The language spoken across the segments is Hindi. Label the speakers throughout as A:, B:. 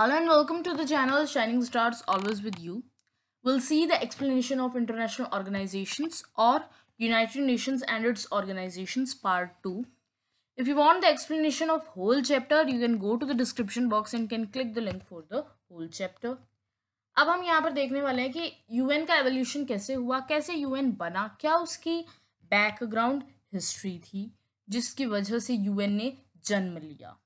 A: Hello and welcome to the channel Shining Stars Always With You. We'll see the explanation of international organizations or United Nations and its organizations part 2. If you want the explanation of whole chapter, you can go to the description box and can click the link for the whole chapter. अब हम यहाँ पर देखने वाले हैं कि यूएन का एवोल्यूशन कैसे हुआ कैसे यूएन बना क्या उसकी बैकग्राउंड हिस्ट्री थी जिसकी वजह से यूएन ने जन्म लिया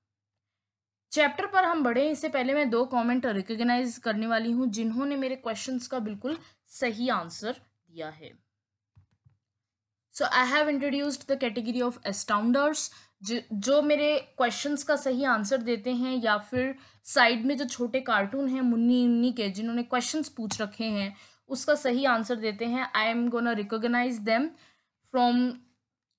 A: चैप्टर पर हम बढ़े इससे पहले मैं दो कमेंट रिकॉग्नाइज करने वाली हूँ जिन्होंने मेरे क्वेश्चंस का बिल्कुल सही आंसर दिया है so I have introduced the category of astounders जो मेरे क्वेश्चंस का सही आंसर देते हैं या फिर साइड में जो छोटे कार्टून हैं मुन्नी उन्नी के जिन्होंने क्वेश्चन पूछ रखे हैं उसका सही आंसर देते हैं I am gonna recognize them from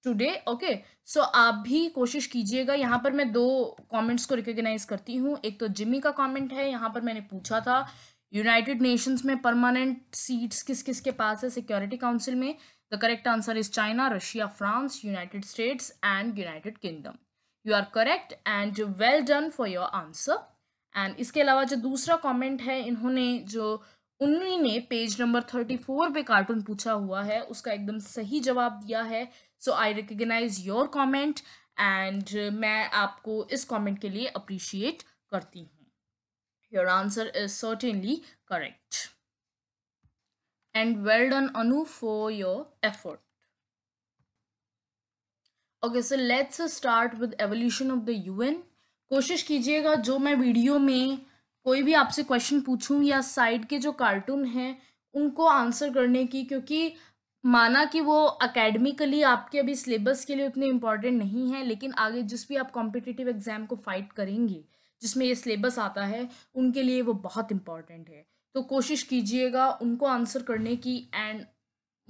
A: today okay so आप भी कोशिश कीजिएगा यहाँ पर मैं दो कमेंट्स को रिकॉग्नाइज करती हूँ एक तो जिमी का कमेंट है यहाँ पर मैंने पूछा था यूनाइटेड नेशंस में परमानेंट सीट्स किस किस के पास है सिक्योरिटी काउंसिल में the correct answer is China Russia France United States and United Kingdom you are correct and well done for your answer एंड इसके अलावा जो दूसरा कॉमेंट है इन्होंने जो उन्हीं ने पेज नंबर थर्टी फोर पे कार्टून पूछा हुआ है उसका एकदम सही जवाब दिया है so I recognize your comment and मैं आपको इस कॉमेंट के लिए अप्रिशिएट करती हूँ your answer is certainly correct and well done Anu for your effort okay so let's start with evolution of the UN कोशिश कीजिएगा जो मैं वीडियो में कोई भी आपसे क्वेश्चन पूछूं या साइड के जो कार्टून हैं उनको आंसर करने की क्योंकि माना कि वो अकेडमिकली आपके अभी सिलेबस के लिए उतने इम्पॉर्टेंट नहीं है लेकिन आगे जिस भी आप कॉम्पिटिटिव एग्जाम को फाइट करेंगे जिसमें ये सिलेबस आता है उनके लिए वो बहुत इम्पॉर्टेंट है तो कोशिश कीजिएगा उनको आंसर करने की एंड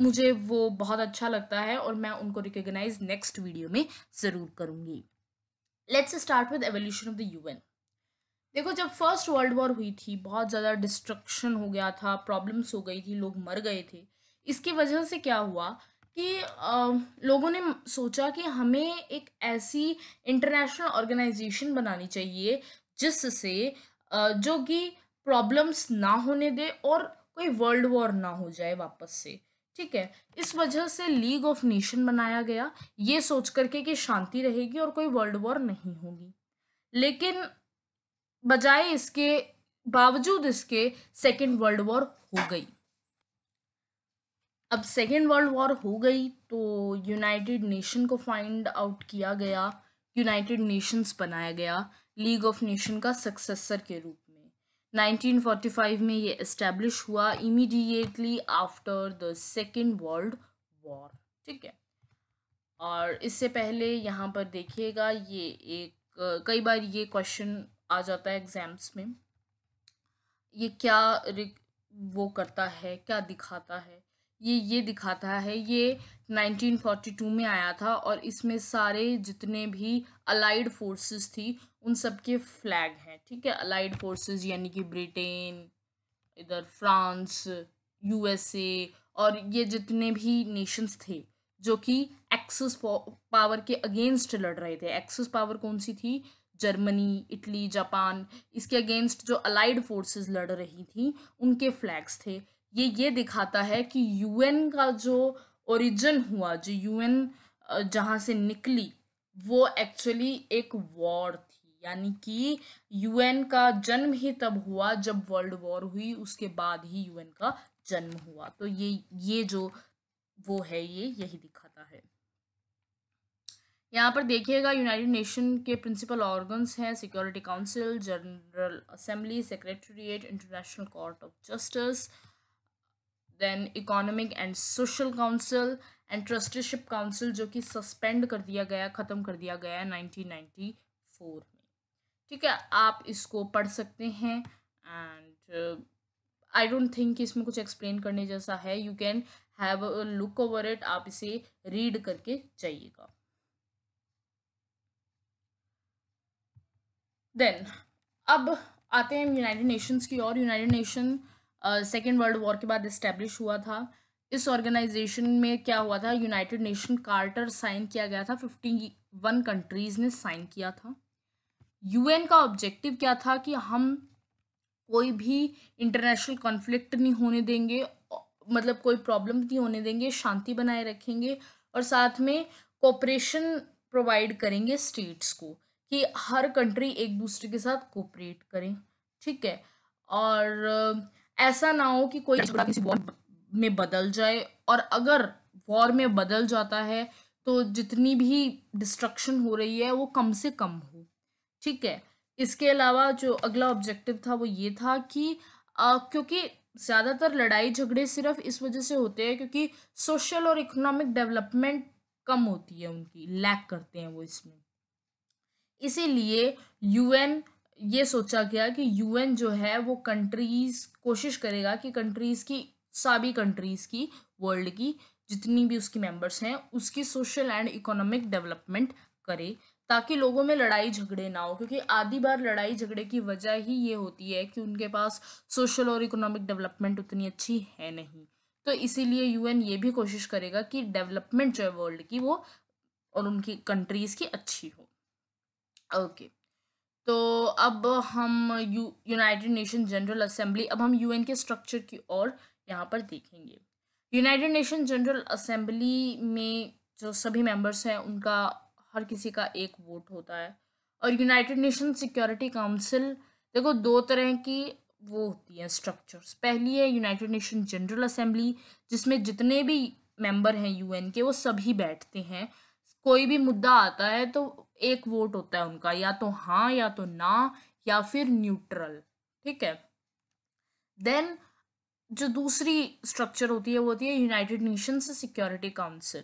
A: मुझे वो बहुत अच्छा लगता है और मैं उनको रिकग्नाइज नेक्स्ट वीडियो में ज़रूर करूँगी let's start with evolution of the U देखो जब फर्स्ट वर्ल्ड वॉर हुई थी बहुत ज़्यादा डिस्ट्रक्शन हो गया था प्रॉब्लम्स हो गई थी लोग मर गए थे इसकी वजह से क्या हुआ कि आ, लोगों ने सोचा कि हमें एक ऐसी इंटरनेशनल ऑर्गेनाइजेशन बनानी चाहिए जिससे जो कि प्रॉब्लम्स ना होने दे और कोई वर्ल्ड वॉर ना हो जाए वापस से ठीक है इस वजह से लीग ऑफ नेशन बनाया गया ये सोच करके कि शांति रहेगी और कोई वर्ल्ड वॉर नहीं होगी लेकिन बजाय इसके बावजूद इसके सेकेंड वर्ल्ड वॉर हो गई अब सेकेंड वर्ल्ड वॉर हो गई तो यूनाइटेड नेशन को फाइंड आउट किया गया यूनाइटेड नेशंस बनाया गया लीग ऑफ नेशन का सक्सेसर के रूप में 1945 में ये इस्टेब्लिश हुआ immediately after the second world war ठीक है और इससे पहले यहाँ पर देखिएगा ये एक कई बार ये क्वेश्चन आ जाता है एग्ज़ाम्स में ये क्या वो करता है क्या दिखाता है ये ये दिखाता है ये 1942 में आया था और इसमें सारे जितने भी अलाइड फोर्सेस थी उन सब के फ्लैग हैं ठीक है अलाइड फोर्सेस यानी कि ब्रिटेन इधर फ्रांस यूएसए और ये जितने भी नेशंस थे जो कि एक्सेस पावर के अगेंस्ट लड़ रहे थे एक्सेस पावर कौन सी थी जर्मनी इटली जापान इसके अगेंस्ट जो अलाइड फोर्सेस लड़ रही थी उनके फ्लैग्स थे ये ये दिखाता है कि यूएन का जो ओरिजिन हुआ जो यूएन जहाँ से निकली वो एक्चुअली एक वॉर थी यानी कि यूएन का जन्म ही तब हुआ जब वर्ल्ड वॉर हुई उसके बाद ही यूएन का जन्म हुआ तो ये ये जो वो है ये यही दिखाता है यहाँ पर देखिएगा यूनाइटेड नेशन के प्रिंसिपल ऑर्गन्स हैं security council general assembly secretariat international court of justice then economic and social council and trusteeship council जो कि सस्पेंड कर दिया गया ख़त्म कर दिया गया नाइनटीन में ठीक है आप इसको पढ़ सकते हैं एंड आई डोंट थिंक इसमें कुछ एक्सप्लेन करने जैसा है you can have a look over it आप इसे रीड करके जाइएगा देन अब आते हैं यूनाइटेड नेशंस की और United Nation second world war के बाद इस्टेब्लिश हुआ था इस ऑर्गेनाइजेशन में क्या हुआ था यूनाइटेड नेशन कार्टर साइन किया गया था फिफ्टी वन कंट्रीज़ ने साइन किया था यूएन का ऑब्जेक्टिव क्या था कि हम कोई भी इंटरनेशनल कॉन्फ्लिक्ट नहीं होने देंगे मतलब कोई प्रॉब्लम नहीं होने देंगे शांति बनाए रखेंगे और साथ में कोऑपरेशन प्रोवाइड करेंगे स्टेट्स को कि हर कंट्री एक दूसरे के साथ कोऑपरेट करें ठीक है और ऐसा ना हो कि कोई झगड़ा किसी वॉर में बदल जाए और अगर वॉर में बदल जाता है तो जितनी भी डिस्ट्रक्शन हो रही है वो कम से कम हो ठीक है इसके अलावा जो अगला ऑब्जेक्टिव था वो ये था कि आ, क्योंकि ज़्यादातर लड़ाई झगड़े सिर्फ इस वजह से होते हैं क्योंकि सोशल और इकोनॉमिक डेवलपमेंट कम होती है उनकी लैक करते हैं वो इसमें इसीलिए यूएन ये सोचा गया कि यूएन जो है वो कंट्रीज़ कोशिश करेगा कि कंट्रीज़ की सभी कंट्रीज़ की वर्ल्ड की जितनी भी उसकी मेंबर्स हैं उसकी सोशल एंड इकोनॉमिक डेवलपमेंट करे ताकि लोगों में लड़ाई झगड़े ना हो क्योंकि आधी बार लड़ाई झगड़े की वजह ही ये होती है कि उनके पास सोशल और इकोनॉमिक डेवलपमेंट उतनी अच्छी है नहीं तो इसीलिए यूएन ये भी कोशिश करेगा कि डेवलपमेंट जो है वर्ल्ड की वो और उनकी कंट्रीज़ की अच्छी हो ओके okay. तो अब हम U United Nation General Assembly अब हम यूएन के स्ट्रक्चर की ओर यहाँ पर देखेंगे यूनाइटेड नेशन जनरल असेंबली में जो सभी मेंबर्स हैं उनका हर किसी का एक वोट होता है और यूनाइटेड नेशन सिक्योरिटी काउंसिल देखो दो तरह की वो होती है स्ट्रक्चर्स पहली है यूनाइटेड नेशन जनरल असेंबली जिसमें जितने भी मेंबर हैं यूएन के वो सभी बैठते हैं कोई भी मुद्दा आता है तो एक वोट होता है उनका या तो हाँ या तो ना या फिर न्यूट्रल ठीक है देन जो दूसरी स्ट्रक्चर होती है वो होती है यूनाइटेड नेशंस सिक्योरिटी काउंसिल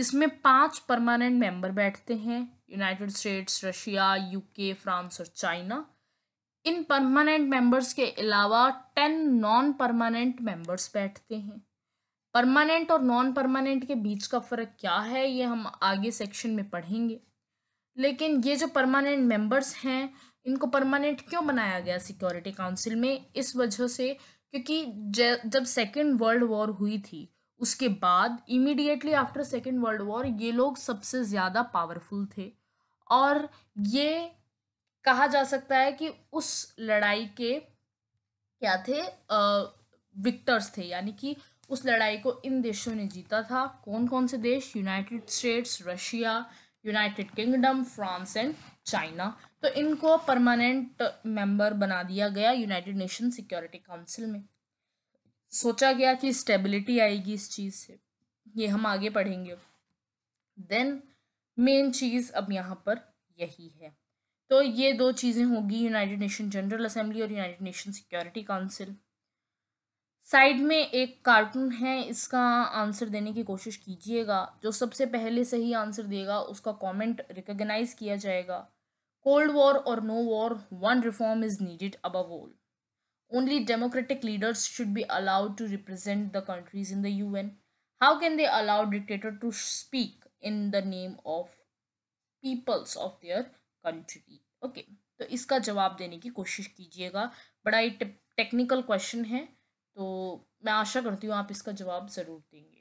A: इसमें पांच परमानेंट मेंबर बैठते हैं United States Russia UK France और चाइना इन परमानेंट मेंबर्स के अलावा टेन नॉन परमानेंट मेंबर्स बैठते हैं परमानेंट और नॉन परमानेंट के बीच का फर्क क्या है ये हम आगे सेक्शन में पढ़ेंगे लेकिन ये जो परमानेंट मेंबर्स हैं इनको परमानेंट क्यों बनाया गया सिक्योरिटी काउंसिल में इस वजह से क्योंकि जब सेकेंड वर्ल्ड वॉर हुई थी उसके बाद immediately after second world war ये लोग सबसे ज़्यादा पावरफुल थे और ये कहा जा सकता है कि उस लड़ाई के क्या थे विक्टर्स थे यानी कि उस लड़ाई को इन देशों ने जीता था कौन कौन से देश United States Russia United Kingdom France and China तो इनको परमानेंट मेंबर बना दिया गया यूनाइटेड नेशन सिक्योरिटी काउंसिल में सोचा गया कि स्टेबिलिटी आएगी इस चीज़ से ये हम आगे पढ़ेंगे देन मेन चीज़ अब यहाँ पर यही है तो ये दो चीज़ें होगी यूनाइटेड नेशन जनरल असेंबली और United Nation Security Council side में एक कार्टून है इसका आंसर देने की कोशिश कीजिएगा जो सबसे पहले सही आंसर देगा उसका कमेंट रिकॉग्नाइज किया जाएगा कोल्ड वॉर और no war one reform is needed अब all only democratic leaders should be allowed to represent the countries in the UN how can they allow dictator to speak in the name of peoples of their country okay तो इसका जवाब देने की कोशिश कीजिएगा बड़ा ही टेक्निकल क्वेश्चन है तो मैं आशा करती हूँ आप इसका जवाब ज़रूर देंगे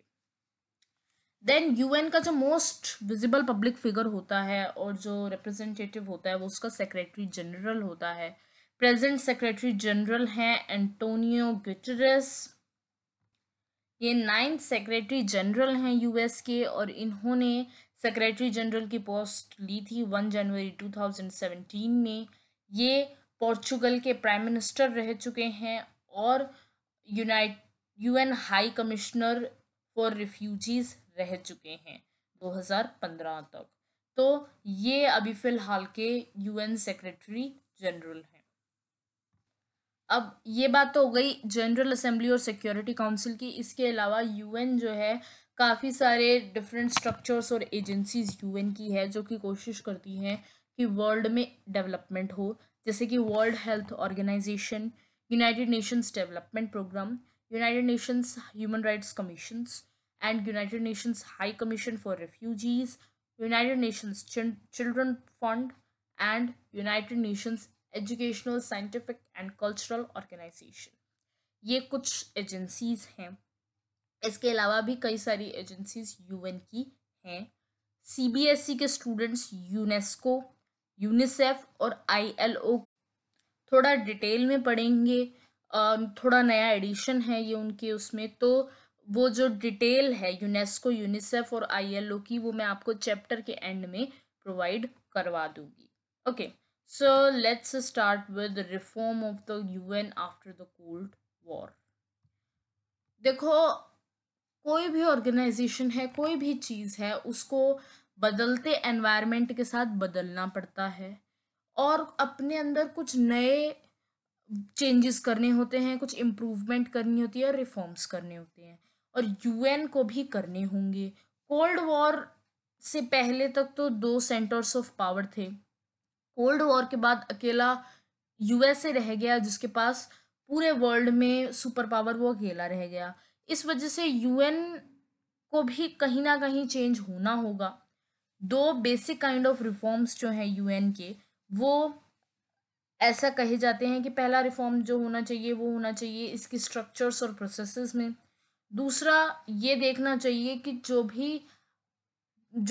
A: देन यूएन का जो मोस्ट विजिबल पब्लिक फिगर होता है और जो रिप्रेजेंटेटिव होता है वो उसका सेक्रेटरी जनरल होता है प्रेजेंट सेक्रेटरी जनरल हैं एंटोनियो गिटरस ये नाइन्थ सेक्रेटरी जनरल हैं यूएस के और इन्होंने सेक्रेटरी जनरल की पोस्ट ली थी वन जनवरी टू थाउजेंड सेवेंटीन में ये पोर्चुगल के प्राइम मिनिस्टर रह चुके हैं और unite UN high commissioner for refugees रह चुके हैं 2015 तक तो ये अभी फिलहाल के यूएन सेक्रेटरी जनरल हैं अब ये बात तो हो गई जनरल असेंबली और सिक्योरिटी काउंसिल की इसके अलावा यूएन जो है काफ़ी सारे डिफरेंट स्ट्रक्चर्स और एजेंसीज यूएन की है जो कि कोशिश करती हैं कि वर्ल्ड में डेवलपमेंट हो जैसे कि world health organization United Nations Development Program, United Nations Human Rights Commissions, and United Nations High Commission for Refugees, United Nations Ch Children Fund, and United Nations Educational, Scientific and Cultural Organization. ये कुछ एजेंसीज हैं इसके अलावा भी कई सारी एजेंसीज यूएन की हैं सीबीएसई के स्टूडेंट्स यूनेस्को यूनिसेफ और आईएलओ थोड़ा डिटेल में पढ़ेंगे थोड़ा नया एडिशन है ये उनके उसमें तो वो जो डिटेल है यूनेस्को यूनिसेफ और आईएलओ की वो मैं आपको चैप्टर के एंड में प्रोवाइड करवा दूंगी okay so let's start with reform of the UN after the cold war देखो कोई भी ऑर्गेनाइजेशन है कोई भी चीज़ है उसको बदलते एनवायरनमेंट के साथ बदलना पड़ता है और अपने अंदर कुछ नए चेंजेस करने होते हैं कुछ इम्प्रूवमेंट करनी होती है और रिफॉर्म्स करने होते हैं और यूएन को भी करने होंगे कोल्ड वॉर से पहले तक तो दो सेंटर्स ऑफ पावर थे कोल्ड वॉर के बाद अकेला यूएसए रह गया जिसके पास पूरे वर्ल्ड में सुपर पावर वो अकेला रह गया इस वजह से यूएन को भी कहीं ना कहीं चेंज होना होगा दो बेसिक काइंड ऑफ रिफॉर्म्स जो हैं यूएन के वो ऐसा कहे जाते हैं कि पहला रिफॉर्म जो होना चाहिए वो होना चाहिए इसकी स्ट्रक्चर्स और प्रोसेसेस में दूसरा ये देखना चाहिए कि जो भी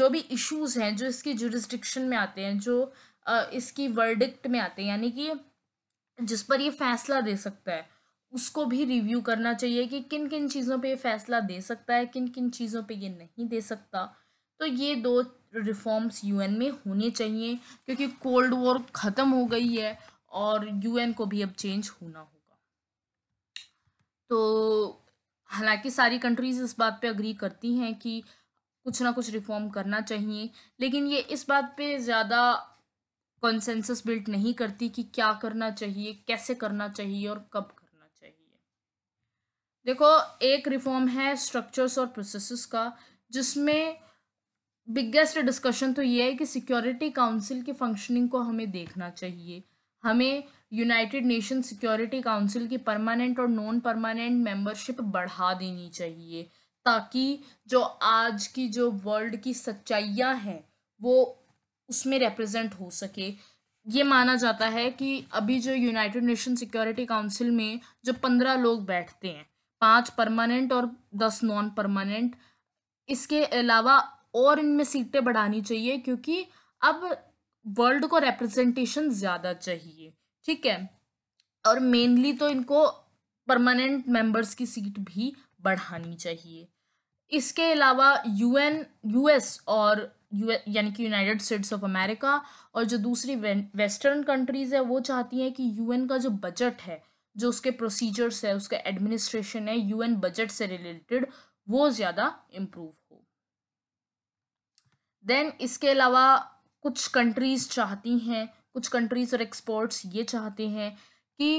A: जो भी इश्यूज हैं जो इसकी जुरिस्डिक्शन में आते हैं जो इसकी वर्डिक्ट में आते हैं यानी कि जिस पर ये फैसला दे सकता है उसको भी रिव्यू करना चाहिए कि किन किन चीज़ों पे ये फैसला दे सकता है किन किन चीज़ों पे ये नहीं दे सकता तो ये दो रिफॉर्म्स यूएन में होने चाहिए क्योंकि कोल्ड वॉर ख़त्म हो गई है और यूएन को भी अब चेंज होना होगा तो हालांकि सारी कंट्रीज़ इस बात पे अग्री करती हैं कि कुछ ना कुछ रिफॉर्म करना चाहिए लेकिन ये इस बात पे ज़्यादा कंसेंसस बिल्ट नहीं करती कि क्या करना चाहिए कैसे करना चाहिए और कब करना चाहिए देखो एक रिफॉर्म है स्ट्रक्चर्स और प्रोसेस का जिसमें बिगेस्ट डिस्कशन तो ये है कि सिक्योरिटी काउंसिल की फंक्शनिंग को हमें देखना चाहिए हमें यूनाइटेड नेशन सिक्योरिटी काउंसिल की परमानेंट और नॉन परमानेंट मेंबरशिप बढ़ा देनी चाहिए ताकि जो आज की जो वर्ल्ड की सच्चाइयाँ हैं वो उसमें रिप्रेजेंट हो सके ये माना जाता है कि अभी जो यूनाइटेड नेशन सिक्योरिटी काउंसिल में जो पंद्रह लोग बैठते हैं पांच परमानेंट और दस नॉन परमानेंट इसके अलावा और इनमें सीटें बढ़ानी चाहिए क्योंकि अब वर्ल्ड को रिप्रेजेंटेशन ज़्यादा चाहिए ठीक है और मेनली तो इनको परमानेंट मेंबर्स की सीट भी बढ़ानी चाहिए इसके अलावा यूएन यूएस और यू यानी कि यूनाइटेड स्टेट्स ऑफ अमेरिका और जो दूसरी वेस्टर्न कंट्रीज़ है वो चाहती हैं कि यूएन का जो बजट है जो उसके प्रोसीजर्स है उसका एडमिनिस्ट्रेशन है यूएन बजट से रिलेटेड वो ज़्यादा इम्प्रूव देन इसके अलावा कुछ कंट्रीज़ चाहती हैं कुछ कंट्रीज़ और एक्सपर्ट्स ये चाहते हैं कि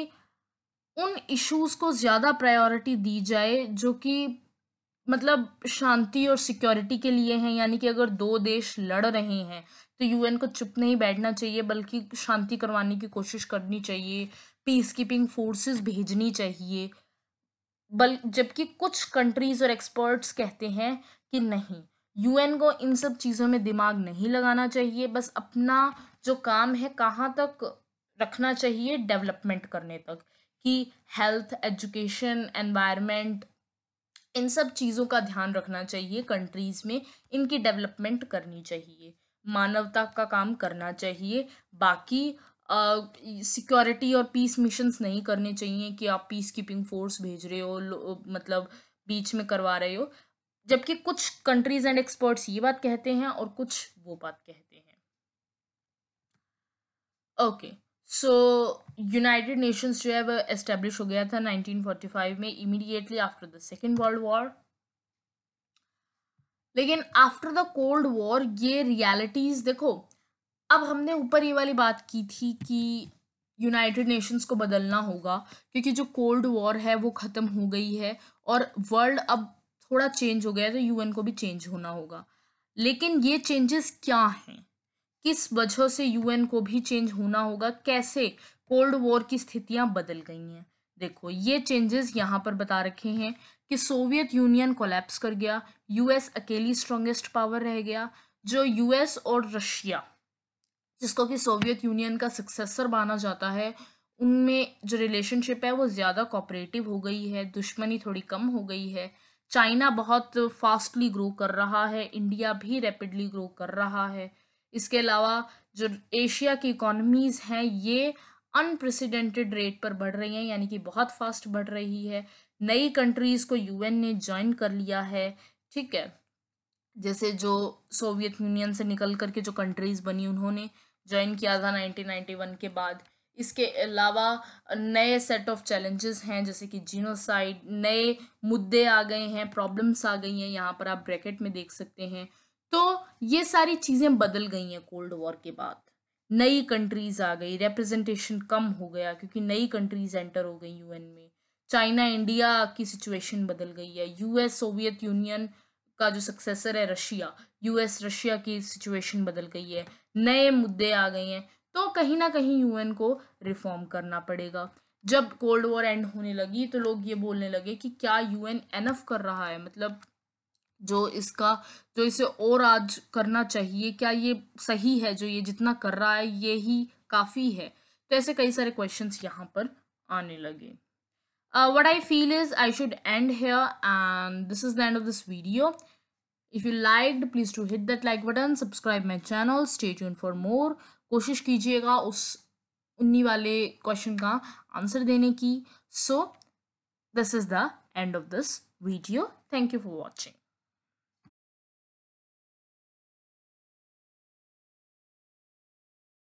A: उन इश्यूज को ज़्यादा प्रायोरिटी दी जाए जो कि मतलब शांति और सिक्योरिटी के लिए हैं यानी कि अगर दो देश लड़ रहे हैं तो यूएन को चुप नहीं बैठना चाहिए बल्कि शांति करवाने की कोशिश करनी चाहिए पीस कीपिंग फोर्सेस भेजनी चाहिए बल जबकि कुछ कंट्रीज़ और एक्सपर्ट्स कहते हैं कि नहीं यूएन को इन सब चीज़ों में दिमाग नहीं लगाना चाहिए बस अपना जो काम है कहाँ तक रखना चाहिए डेवलपमेंट करने तक कि हेल्थ एजुकेशन एनवायरनमेंट इन सब चीज़ों का ध्यान रखना चाहिए कंट्रीज़ में इनकी डेवलपमेंट करनी चाहिए मानवता का काम करना चाहिए बाकी सिक्योरिटी uh, और पीस मिशंस नहीं करने चाहिए कि आप पीस कीपिंग फोर्स भेज रहे हो मतलब बीच में करवा रहे हो जबकि कुछ कंट्रीज एंड एक्सपर्ट्स ये बात कहते हैं और कुछ वो बात कहते हैं ओके सो यूनाइटेड नेशंस जो है वो एस्टेब्लिश हो गया था 1945 में immediately after the second world war लेकिन आफ्टर द कोल्ड वॉर ये रियलिटीज देखो अब हमने ऊपर ये वाली बात की थी कि यूनाइटेड नेशंस को बदलना होगा क्योंकि जो कोल्ड वॉर है वो ख़त्म हो गई है और वर्ल्ड अब थोड़ा चेंज हो गया है तो यूएन को भी चेंज होना होगा लेकिन ये चेंजेस क्या हैं किस वजह से यूएन को भी चेंज होना होगा कैसे कोल्ड वॉर की स्थितियां बदल गई हैं देखो ये चेंजेस यहाँ पर बता रखे हैं कि सोवियत यूनियन कोलेप्स कर गया यूएस अकेली स्ट्रॉन्गेस्ट पावर रह गया जो यूएस और रशिया जिसको कि सोवियत यूनियन का सक्सेसर माना जाता है उनमें जो रिलेशनशिप है वो ज़्यादा कॉपरेटिव हो गई है दुश्मनी थोड़ी कम हो गई है चाइना बहुत फास्टली ग्रो कर रहा है इंडिया भी रैपिडली ग्रो कर रहा है इसके अलावा जो एशिया की इकोनॉमीज़ हैं ये अनप्रेसिडेंटेड रेट पर बढ़ रही हैं यानी कि बहुत फास्ट बढ़ रही है नई कंट्रीज़ को यूएन ने ज्वाइन कर लिया है ठीक है जैसे जो सोवियत यूनियन से निकल करके जो कंट्रीज़ बनी उन्होंने ज्वाइन किया था 1991 के बाद इसके अलावा नए सेट ऑफ चैलेंजेस हैं जैसे कि जीनोसाइड नए मुद्दे आ गए हैं प्रॉब्लम्स आ गई हैं यहाँ पर आप ब्रैकेट में देख सकते हैं तो ये सारी चीज़ें बदल गई हैं कोल्ड वॉर के बाद नई कंट्रीज आ गई रिप्रेजेंटेशन कम हो गया क्योंकि नई कंट्रीज एंटर हो गई यूएन में चाइना इंडिया की सिचुएशन बदल गई है यूएस सोवियत यूनियन का जो सक्सेसर है रशिया यूएस रशिया की सिचुएशन बदल गई है नए मुद्दे आ गए हैं तो कहीं ना कहीं यूएन को रिफॉर्म करना पड़ेगा जब कोल्ड वॉर एंड होने लगी तो लोग ये बोलने लगे कि क्या यूएन एनफ कर रहा है मतलब जो इसका जो इसे और आज करना चाहिए क्या ये सही है जो ये जितना कर रहा है ये ही काफ़ी है तो ऐसे कई सारे क्वेश्चंस यहाँ पर आने लगे what I feel is I should end here and this is the end of this video if you like please to hit that like button subscribe my channel stay tuned for more. कोशिश कीजिएगा उस उन्नी वाले क्वेश्चन का आंसर देने की so this is the end of this video thank you for watching